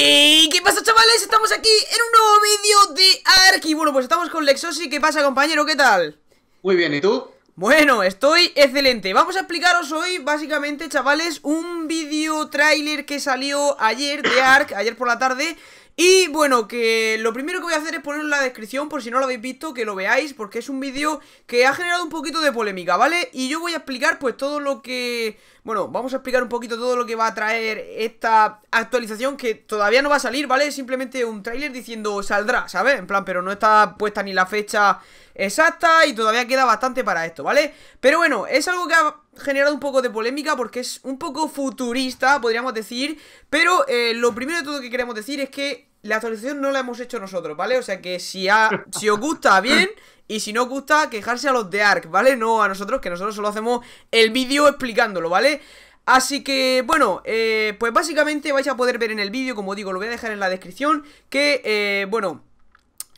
¡Ey! ¿Qué pasa chavales? Estamos aquí en un nuevo vídeo de Ark Y bueno, pues estamos con Lexosi, ¿qué pasa compañero? ¿Qué tal? Muy bien, ¿y tú? Bueno, estoy excelente Vamos a explicaros hoy, básicamente chavales, un vídeo trailer que salió ayer de Ark, ayer por la tarde y bueno, que lo primero que voy a hacer es ponerlo en la descripción por si no lo habéis visto, que lo veáis, porque es un vídeo que ha generado un poquito de polémica, ¿vale? Y yo voy a explicar pues todo lo que bueno, vamos a explicar un poquito todo lo que va a traer esta actualización que todavía no va a salir, ¿vale? Simplemente un tráiler diciendo saldrá, ¿sabes? En plan, pero no está puesta ni la fecha exacta y todavía queda bastante para esto, ¿vale? Pero bueno, es algo que ha generado un poco de polémica porque es un poco futurista, podríamos decir, pero eh, lo primero de todo que queremos decir es que la actualización no la hemos hecho nosotros, ¿vale? O sea que si, a si os gusta, bien. Y si no os gusta, quejarse a los de ARC, ¿vale? No a nosotros, que nosotros solo hacemos el vídeo explicándolo, ¿vale? Así que, bueno, eh, pues básicamente vais a poder ver en el vídeo, como digo, lo voy a dejar en la descripción, que, eh, bueno...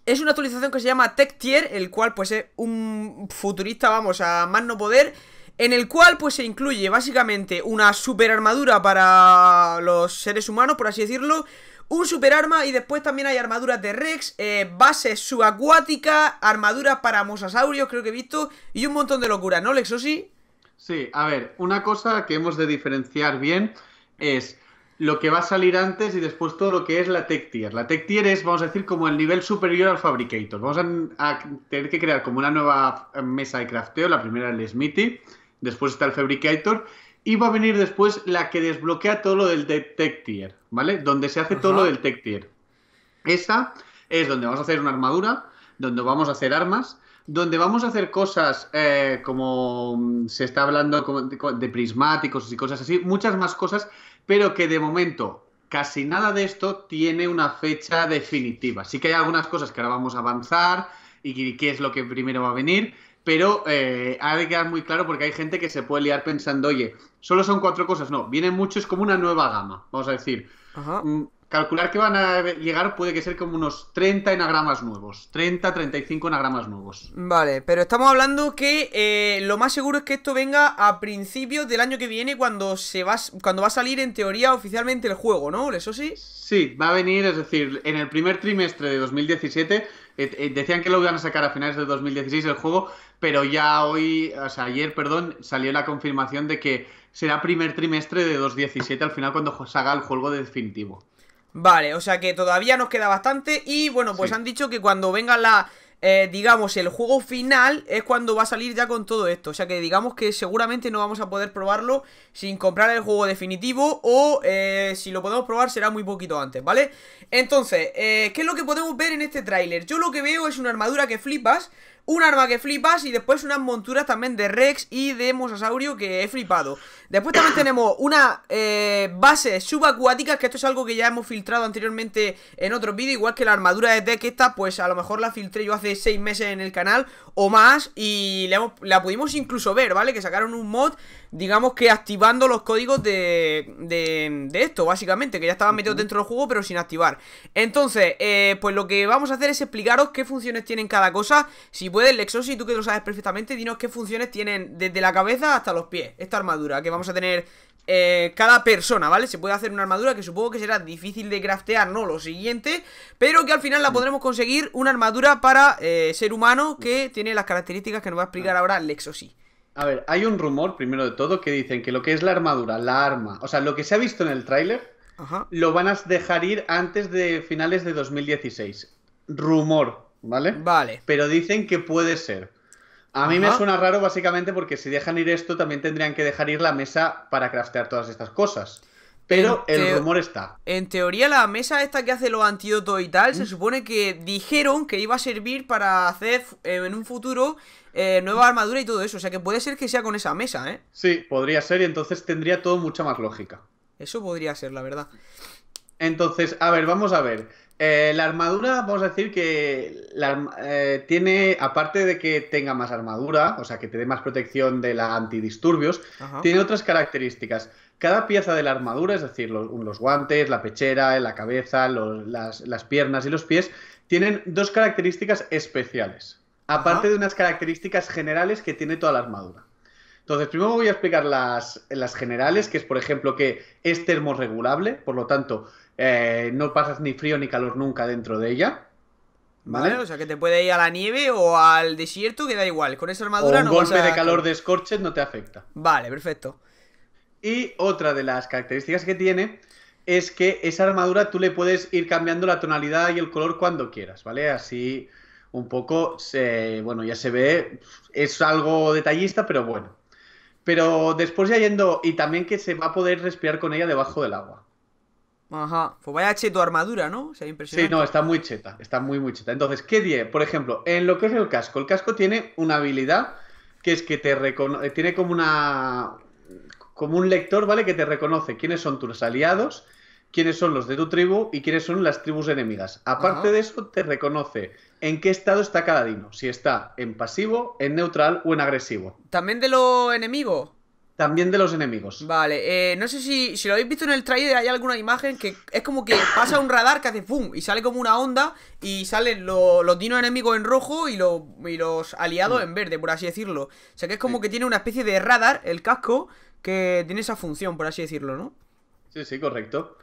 Es una actualización que se llama Tech Tier, el cual pues es un futurista, vamos, a más no poder en el cual pues se incluye básicamente una super armadura para los seres humanos, por así decirlo, un superarma y después también hay armaduras de Rex, eh, base bases subacuáticas, armaduras para mosasaurios, creo que he visto, y un montón de locuras, ¿no, Lexosi? Sí, a ver, una cosa que hemos de diferenciar bien es lo que va a salir antes y después todo lo que es la tech tier. La tech tier es, vamos a decir, como el nivel superior al Fabricator. Vamos a, tener que crear como una nueva mesa de crafteo, la primera el Smithy, después está el Fabricator y va a venir después la que desbloquea todo lo del Tech Tier, ¿vale? Donde se hace todo lo del Tech Tier. Esa es donde vamos a hacer una armadura, donde vamos a hacer armas, donde vamos a hacer cosas eh, como mm, se está hablando de prismáticos y cosas así, muchas más cosas, pero que de momento casi nada de esto tiene una fecha definitiva. Sí que hay algunas cosas que ahora vamos a avanzar y qué es lo que primero va a venir, pero eh, ha de quedar muy claro porque hay gente que se puede liar pensando, oye, solo son cuatro cosas. No, vienen muchos como una nueva gama, vamos a decir. Ajá. Mm, calcular que van a llegar puede que ser como unos 30 enagramas nuevos. 30, 35 enagramas nuevos. Vale, pero estamos hablando que eh, lo más seguro es que esto venga a principios del año que viene cuando se va, cuando va a salir en teoría oficialmente el juego, ¿no? ¿Eso sí? Sí, va a venir, es decir, en el primer trimestre de 2017 eh, eh, decían que lo iban a sacar a finales de 2016 el juego, pero ya hoy, o sea, ayer, perdón, salió la confirmación de que será primer trimestre de 2017 al final cuando salga el juego definitivo. Vale, o sea que todavía nos queda bastante y bueno, pues han dicho que cuando venga la... Eh, digamos, el juego final es cuando va a salir ya con todo esto. O sea que digamos que seguramente no vamos a poder probarlo sin comprar el juego definitivo o eh, si lo podemos probar será muy poquito antes, ¿vale? Entonces, eh, ¿qué es lo que podemos ver en este tráiler? Yo lo que veo es una armadura que flipas, un arma que flipas y después unas monturas también de Rex y de Mosasaurio que he flipado. Después también tenemos una eh, base subacuática, que esto es algo que ya hemos filtrado anteriormente en otro vídeo, igual que la armadura de deck, esta, pues a lo mejor la filtré yo hace 6 meses en el canal o más y la, pudimos incluso ver, ¿vale? Que sacaron un mod, digamos que activando los códigos de, de, esto, básicamente, que ya estaban metidos dentro del juego pero sin activar. Entonces, eh, pues lo que vamos a hacer es explicaros qué funciones tienen cada cosa, si si puedes, Lexosi, tú que lo sabes perfectamente, dinos qué funciones tienen desde la cabeza hasta los pies esta armadura que vamos a tener eh, cada persona, ¿vale? Se puede hacer una armadura que supongo que será difícil de craftear, no lo siguiente, pero que al final la podremos conseguir una armadura para eh, ser humano que tiene las características que nos va a explicar ah. ahora Lexosi. A ver, hay un rumor, primero de todo, que dicen que lo que es la armadura, la arma, o sea, lo que se ha visto en el tráiler, lo van a dejar ir antes de finales de 2016. Rumor, ¿vale? Vale. Pero dicen que puede ser. A mí me suena raro básicamente porque si dejan ir esto también tendrían que dejar ir la mesa para craftear todas estas cosas. Pero el rumor está. En teoría la mesa esta que hace los antídotos y tal, se mm. supone que dijeron que iba a servir para hacer eh, en un futuro eh, nueva armadura y todo eso. O sea que puede ser que sea con esa mesa, ¿eh? Sí, podría ser y entonces tendría todo mucha más lógica. Eso podría ser, la verdad. Entonces, a ver, vamos a ver. Eh, la armadura, vamos a decir que eh, tiene, aparte de que tenga más armadura, o sea, que te dé más protección de la antidisturbios, tiene otras características. Cada pieza de la armadura, es decir, los, guantes, la pechera, la cabeza, las, piernas y los pies, tienen dos características especiales. Aparte de unas características generales que tiene toda la armadura. Entonces, primero voy a explicar las, las generales, que es, por ejemplo, que es termorregulable, por lo tanto, eh, no pasas ni frío ni calor nunca dentro de ella. ¿Vale? O sea, que te puede ir a la nieve o al desierto, que da igual. Con esa armadura o un golpe de calor de escorche no te afecta. Vale, perfecto. Y otra de las características que tiene es que esa armadura tú le puedes ir cambiando la tonalidad y el color cuando quieras, ¿vale? Así un poco, se, bueno, ya se ve, es algo detallista, pero bueno. Pero después ya yendo, y también que se va a poder respirar con ella debajo del agua. Ajá, pues vaya cheto armadura, ¿no? O sea, impresionante. Sí, no, está muy cheta, está muy, muy cheta. Entonces, ¿qué tiene? Por ejemplo, en lo que es el casco, el casco tiene una habilidad que es que te reconoce, tiene como una, como un lector, ¿vale? Que te reconoce quiénes son tus aliados quiénes son los de tu tribu y quiénes son las tribus enemigas. Aparte de eso, te reconoce en qué estado está cada dino, si está en pasivo, en neutral o en agresivo. ¿También de los enemigos? También de los enemigos. Vale, eh, no sé si, lo habéis visto en el trailer, hay alguna imagen que es como que pasa un radar que hace ¡pum! y sale como una onda y salen los dinos enemigos en rojo y, los aliados mm. en verde, por así decirlo. O sea que es como que tiene una especie de radar, el casco, que tiene esa función, por así decirlo, ¿no? Sí, sí, correcto.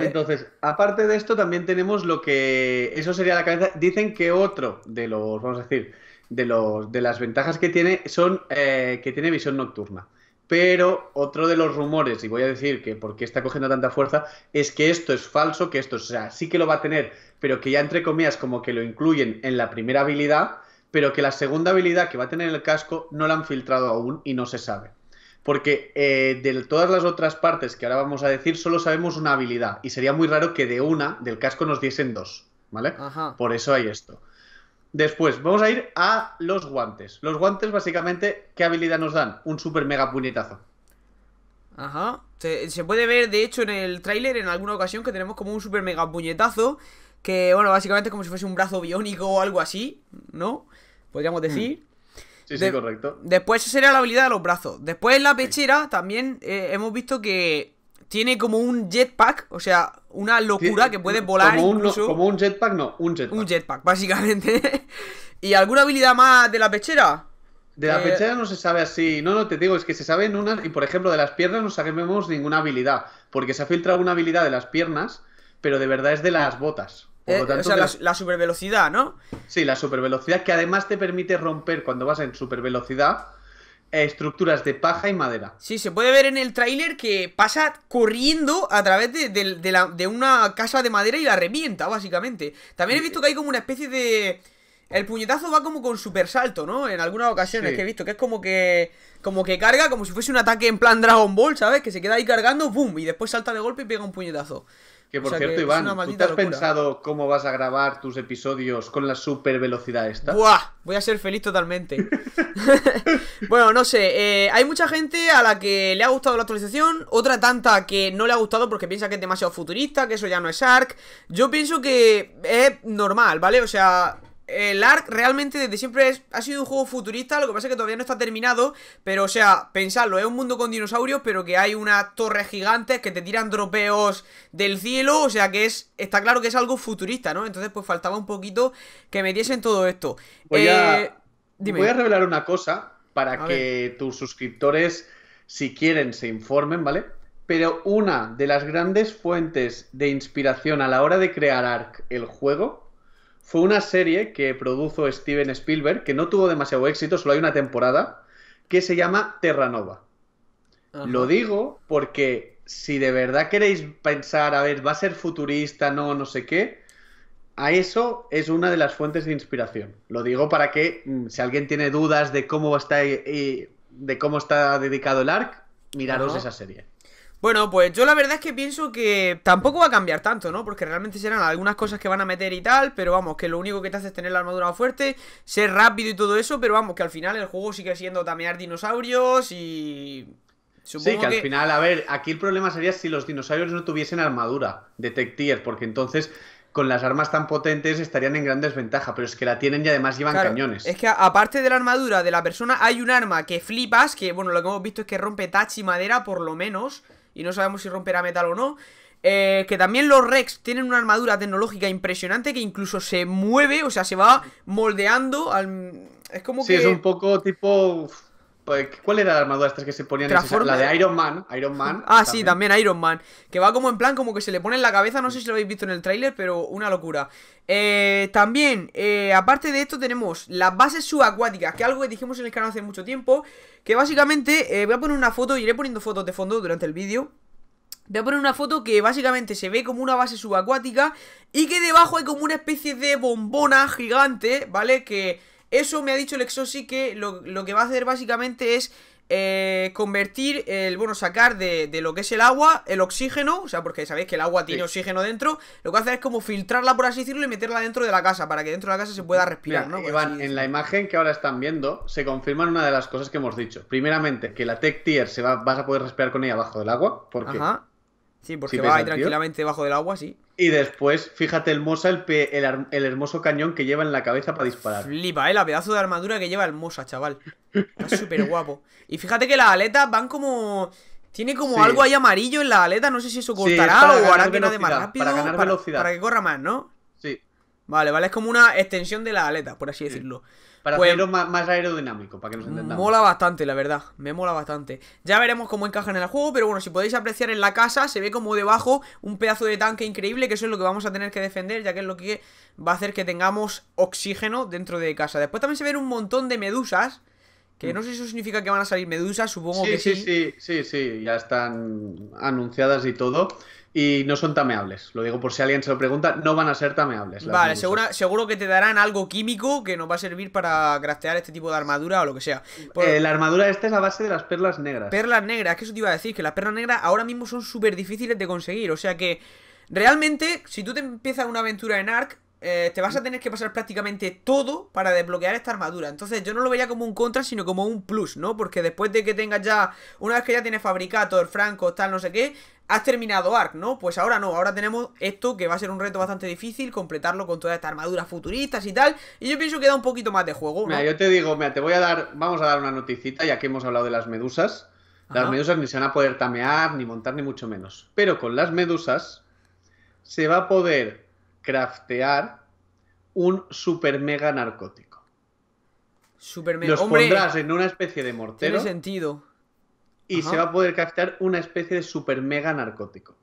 Entonces, aparte de esto, también tenemos lo que. Eso sería la cabeza. Dicen que otro de los, vamos a decir, de los de las ventajas que tiene son eh, que tiene visión nocturna. Pero otro de los rumores, y voy a decir que por qué está cogiendo tanta fuerza, es que esto es falso, que esto, sea, sí que lo va a tener, pero que ya entre comillas como que lo incluyen en la primera habilidad, pero que la segunda habilidad que va a tener el casco no la han filtrado aún y no se sabe porque eh, de todas las otras partes que ahora vamos a decir, solo sabemos una habilidad. Y sería muy raro que de una, del casco, nos diesen dos. ¿Vale? Ajá. Por eso hay esto. Después, vamos a ir a los guantes. Los guantes, básicamente, ¿qué habilidad nos dan? Un super mega puñetazo. Ajá. Se, puede ver, de hecho, en el tráiler, en alguna ocasión, que tenemos como un super mega puñetazo. Que, bueno, básicamente como si fuese un brazo biónico o algo así, ¿no? Podríamos hmm. decir. Sí, sí, correcto. Después esa sería la habilidad de los brazos. Después la pechera también eh, hemos visto que tiene como un jetpack, o sea, una locura que puede volar como Un, como un jetpack, no, un jetpack. Un jetpack, básicamente. ¿Y alguna habilidad más de la pechera? De la eh, pechera no se sabe así. No, no, te digo, es que se sabe en una. Y por ejemplo, de las piernas no sabemos ninguna habilidad. Porque se ha filtrado una habilidad de las piernas, pero de verdad es de las botas. Eh, o sea, la, supervelocidad, ¿no? Sí, la supervelocidad que además te permite romper cuando vas en supervelocidad velocidad estructuras de paja y madera. Sí, se puede ver en el tráiler que pasa corriendo a través de, una casa de madera y la revienta, básicamente. También he visto que hay como una especie de... El puñetazo va como con supersalto, ¿no? En algunas ocasiones que he visto, que es como que como que carga como si fuese un ataque en plan Dragon Ball, ¿sabes? Que se queda ahí cargando, boom, y después salta de golpe y pega un puñetazo. Que por cierto, Iván, ¿tú te has pensado cómo vas a grabar tus episodios con la super velocidad esta? ¡Buah! Voy a ser feliz totalmente. bueno, no sé. Eh, hay mucha gente a la que le ha gustado la actualización, otra tanta que no le ha gustado porque piensa que es demasiado futurista, que eso ya no es Ark. Yo pienso que es normal, ¿vale? O sea, el ARK realmente desde siempre ha sido un juego futurista, lo que pasa es que todavía no está terminado, pero o sea, pensadlo, es un mundo con dinosaurios, pero que hay unas torres gigantes que te tiran tropeos del cielo, o sea que es, está claro que es algo futurista, ¿no? Entonces pues faltaba un poquito que metiesen todo esto. Voy, a, eh, voy a revelar una cosa para que tus suscriptores, si quieren, se informen, ¿vale? Pero una de las grandes fuentes de inspiración a la hora de crear ARK, el juego, fue una serie que produjo Steven Spielberg, que no tuvo demasiado éxito, solo hay una temporada, que se llama Terranova. Lo digo porque si de verdad queréis pensar, a ver, va a ser futurista, no, no sé qué, a eso es una de las fuentes de inspiración. Lo digo para que mm, si alguien tiene dudas de cómo está, eh, de cómo está dedicado el ARC, miraros esa serie. Bueno, pues yo la verdad es que pienso que tampoco va a cambiar tanto, ¿no? Porque realmente serán algunas cosas que van a meter y tal, pero vamos, que lo único que te hace es tener la armadura fuerte, ser rápido y todo eso, pero vamos, que al final el juego sigue siendo tamear dinosaurios y... Supongo sí, que, al final, a ver, aquí el problema sería si los dinosaurios no tuviesen armadura de tech tier, porque entonces con las armas tan potentes estarían en gran desventaja, pero es que la tienen y además llevan cañones. Es que aparte de la armadura de la persona, hay un arma que flipas, que bueno, lo que hemos visto es que rompe tachi y madera por lo menos, y no sabemos si romperá metal o no. Eh, que también los Rex tienen una armadura tecnológica impresionante que incluso se mueve, o sea, se va moldeando. Es como que. Sí, es un poco tipo. Pues, ¿Cuál era la armadura esta que se ponían? la de Iron Man, Iron Man. Ah, sí, también Iron Man. Que va como en plan, como que se le pone en la cabeza, no sé si lo habéis visto en el tráiler, pero una locura. Eh, también, eh, aparte de esto, tenemos las bases subacuáticas, que es algo que dijimos en el canal hace mucho tiempo, que básicamente, eh, voy a poner una foto, iré poniendo fotos de fondo durante el vídeo. Voy a poner una foto que básicamente se ve como una base subacuática y que debajo hay como una especie de bombona gigante, ¿vale? Que eso me ha dicho el Exosi que lo, lo que va a hacer básicamente es eh, convertir, el, bueno, sacar de, de, lo que es el agua, el oxígeno, o sea, porque sabéis que el agua tiene oxígeno dentro, lo que hace es como filtrarla, por así decirlo, y meterla dentro de la casa, para que dentro de la casa se pueda respirar, ¿no? Iván, en la imagen que ahora están viendo, se confirman una de las cosas que hemos dicho. Primeramente, que la Tech Tier se va, vas a poder respirar con ella abajo del agua, porque Sí, porque pues va ahí tranquilamente bajo del agua, sí. Y después, fíjate el, el, el, hermoso cañón que lleva en la cabeza para disparar. Flipa, eh, la pedazo de armadura que lleva el mosa, chaval. Está súper guapo. Y fíjate que las aletas van como. Tiene como algo ahí amarillo en la aleta, no sé si eso cortará o hará que no más rápido. Para velocidad. Para que corra más, ¿no? Sí. Vale, vale, es como una extensión de la aleta, por así decirlo. Para pues hacerlo más, aerodinámico, para que nos entendamos. Mola bastante, la verdad. Me mola bastante. Ya veremos cómo encajan en el juego, pero bueno, si podéis apreciar en la casa, se ve como debajo un pedazo de tanque increíble, que eso es lo que vamos a tener que defender, ya que es lo que va a hacer que tengamos oxígeno dentro de casa. Después también se ven un montón de medusas que no sé si eso significa que van a salir medusas, supongo que sí. Sí, sí, sí, sí, ya están anunciadas y todo. Y no son tameables, lo digo por si alguien se lo pregunta, no van a ser tameables. vale, seguro que te darán algo químico que nos va a servir para craftear este tipo de armadura o lo que sea. Eh, la armadura esta es la base de las perlas negras. Perlas negras, que eso te iba a decir, que las perlas negras ahora mismo son súper difíciles de conseguir. O sea que, realmente, si tú te empiezas una aventura en ARC. Eh, te vas a tener que pasar prácticamente todo para desbloquear esta armadura. Entonces yo no lo veía como un contra, sino como un plus, ¿no? Porque después de que tengas ya, una vez que ya tienes el franco, tal, no sé qué, has terminado Ark, ¿no? Pues ahora no, ahora tenemos esto que va a ser un reto bastante difícil, completarlo con todas estas armaduras futuristas y tal. Y yo pienso que da un poquito más de juego. Mira, yo te digo, mira, te voy a dar, vamos a dar una noticita, ya que hemos hablado de las medusas. Las medusas ni se van a poder tamear, ni montar, ni mucho menos. Pero con las medusas se va a poder craftear un super mega narcótico. Super Los pondrás en una especie de mortero. Tiene sentido. Y se va a poder craftear una especie de super mega narcótico.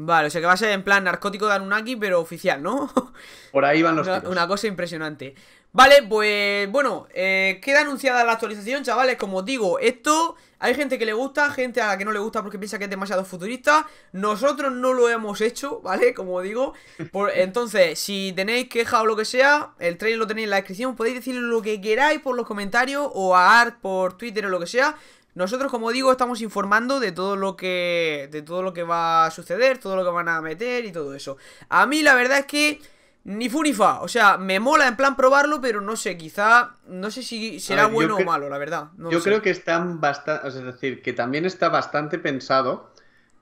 Vale, o sea que va a ser en plan narcótico de Anunnaki, pero oficial, ¿no? Por ahí van los una, cosa impresionante. Vale, pues bueno, eh, queda anunciada la actualización, chavales. Como digo, esto hay gente que le gusta, gente a la que no le gusta porque piensa que es demasiado futurista. Nosotros no lo hemos hecho, ¿vale? Como digo. Por, entonces, si tenéis queja o lo que sea, el trailer lo tenéis en la descripción. Podéis decir lo que queráis por los comentarios o a Art por Twitter o lo que sea. Nosotros, como digo, estamos informando de todo lo que. de todo lo que va a suceder, todo lo que van a meter y todo eso. A mí la verdad es que. Ni fu ni fa, o sea, me mola en plan probarlo, pero no sé, quizá, no sé si será bueno o malo, la verdad. yo creo que están bastante, es decir, que también está bastante pensado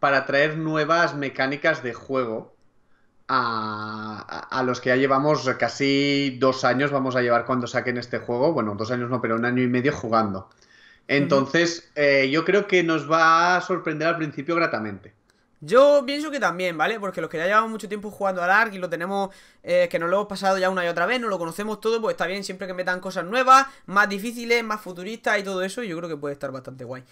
para traer nuevas mecánicas de juego a, a, los que ya llevamos casi dos años, vamos a llevar cuando saquen este juego, bueno, dos años no, pero un año y medio jugando. Entonces, eh, yo creo que nos va a sorprender al principio gratamente. Yo pienso que también, ¿vale? Porque los que ya llevamos mucho tiempo jugando al Dark y lo tenemos, eh, que nos lo hemos pasado ya una y otra vez, no lo conocemos todo, pues está bien siempre que metan cosas nuevas, más difíciles, más futuristas y todo eso, yo creo que puede estar bastante guay.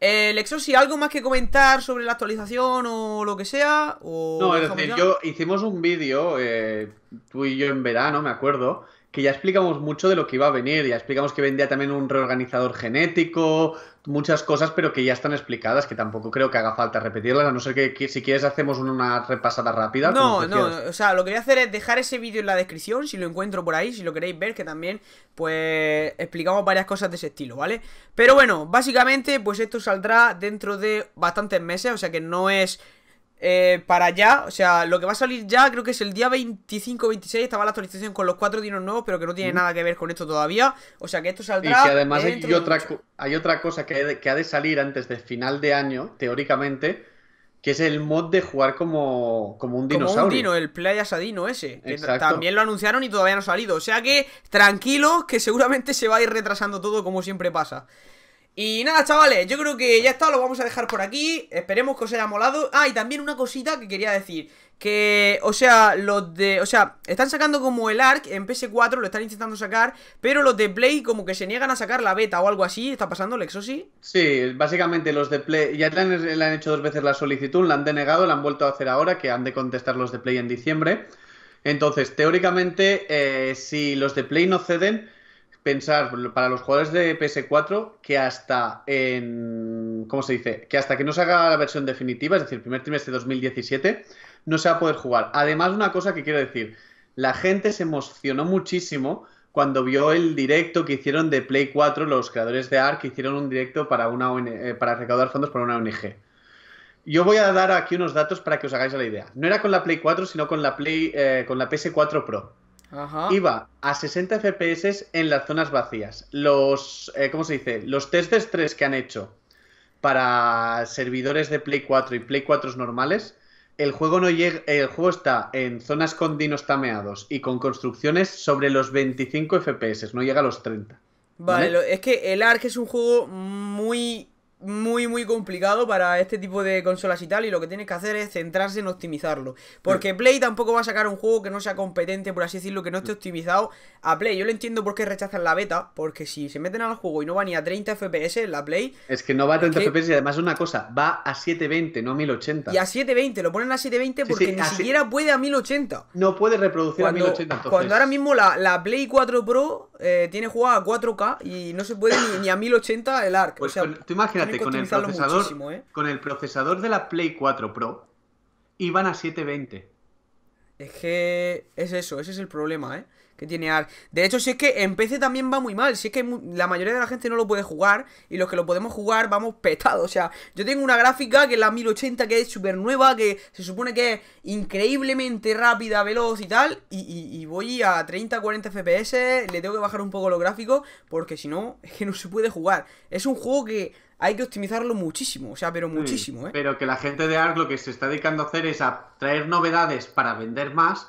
Eh, Lexo, si algo más que comentar sobre la actualización o lo que sea, No, es decir, yo hicimos un vídeo, eh, tú y yo en verano, me acuerdo, que ya explicamos mucho de lo que iba a venir, ya explicamos que vendía también un reorganizador genético, muchas cosas, pero que ya están explicadas, que tampoco creo que haga falta repetirlas, a no ser que, si quieres hacemos una repasada rápida. No, no, o sea, lo que voy a hacer es dejar ese vídeo en la descripción, si lo encuentro por ahí, si lo queréis ver, que también, pues, explicamos varias cosas de ese estilo, ¿vale? Pero bueno, básicamente, pues esto saldrá dentro de bastantes meses, o sea que no es eh, para ya, o sea, lo que va a salir ya creo que es el día 25-26, estaba la actualización con los cuatro dinos nuevos, pero que no tiene nada que ver con esto todavía, o sea que esto saldrá... Y además hay otra, cosa que, ha de salir antes del final de año, teóricamente, que es el mod de jugar como, como un dinosaurio. el playasadino Sadino ese. también lo anunciaron y todavía no ha salido. O sea que tranquilos, que seguramente se va a ir retrasando todo como siempre pasa. Y nada, chavales, yo creo que ya está, lo vamos a dejar por aquí Esperemos que os haya molado Ah, y también una cosita que quería decir que, o sea, los de, o sea, están sacando como el ARC en PS4, lo están intentando sacar, pero los de Play como que se niegan a sacar la beta o algo así, ¿está pasando, Lexosi? Sí, básicamente los de Play, ya le han, hecho dos veces la solicitud, la han denegado, la han vuelto a hacer ahora, que han de contestar los de Play en diciembre. Entonces, teóricamente, eh, si los de Play no ceden, pensar para los jugadores de PS4 que hasta en. ¿Cómo se dice? Que hasta que no se haga la versión definitiva, es decir, el primer trimestre de 2017, no se va a poder jugar. Además, una cosa que quiero decir: la gente se emocionó muchísimo cuando vio el directo que hicieron de Play 4 los creadores de ARK, que hicieron un directo para, una eh, para recaudar fondos para una ONG. Yo voy a dar aquí unos datos para que os hagáis la idea. No era con la Play 4, sino con la, Play, eh, con la PS4 Pro iba a 60 FPS en las zonas vacías. Los, eh, ¿cómo se dice? Los test de estrés que han hecho para servidores de Play 4 y Play 4 normales, el juego no llega, el juego está en zonas con dinos tameados y con construcciones sobre los 25 FPS, no llega a los 30. Vale, ¿vale? es que el Ark es un juego muy muy, muy complicado para este tipo de consolas y tal. Y lo que tienes que hacer es centrarse en optimizarlo. Porque mm. Play tampoco va a sacar un juego que no sea competente, por así decirlo, que no esté mm. optimizado a Play. Yo lo entiendo por qué rechazan la beta. Porque si se meten al juego y no va ni a 30 FPS la Play. Es que no va a 30 FPS y además una cosa, va a 720, no a 1080. Y a 720, lo ponen a 720 porque ni siquiera puede a 1080. No puede reproducir a 1080. Cuando ahora mismo la, Play 4 Pro eh, tiene jugada a 4K y no se puede ni, a 1080 el ARC. Pues o sea, tú imagínate con el procesador, ¿eh? con el procesador de la Play 4 Pro iban a 720. Es que es eso, ese es el problema, ¿eh? que tiene De hecho, si es que en PC también va muy mal. Si es que la mayoría de la gente no lo puede jugar. Y los que lo podemos jugar vamos petados. O sea, yo tengo una gráfica que es la 1080, que es súper nueva. Que se supone que es increíblemente rápida, veloz y tal. Y, voy a 30, 40 FPS. Le tengo que bajar un poco los gráficos. Porque si no, es que no se puede jugar. Es un juego que hay que optimizarlo muchísimo, o sea, pero muchísimo, ¿eh? Pero que la gente de ARC lo que se está dedicando a hacer es a traer novedades para vender más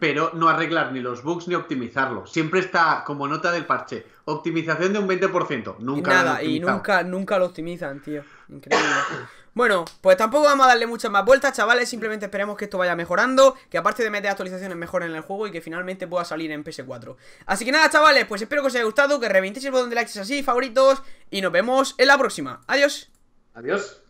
pero no arreglar ni los bugs ni optimizarlo. Siempre está como nota del parche. Optimización de un 20%. Nunca. Nada, y nunca, nunca lo optimizan, tío. Increíble. Bueno, pues tampoco vamos a darle muchas más vueltas, chavales. Simplemente esperemos que esto vaya mejorando. Que aparte de meter actualizaciones mejoren en el juego y que finalmente pueda salir en PS4. Así que nada, chavales, pues espero que os haya gustado. Que reventéis el botón de like si es así, favoritos. Y nos vemos en la próxima. Adiós. Adiós.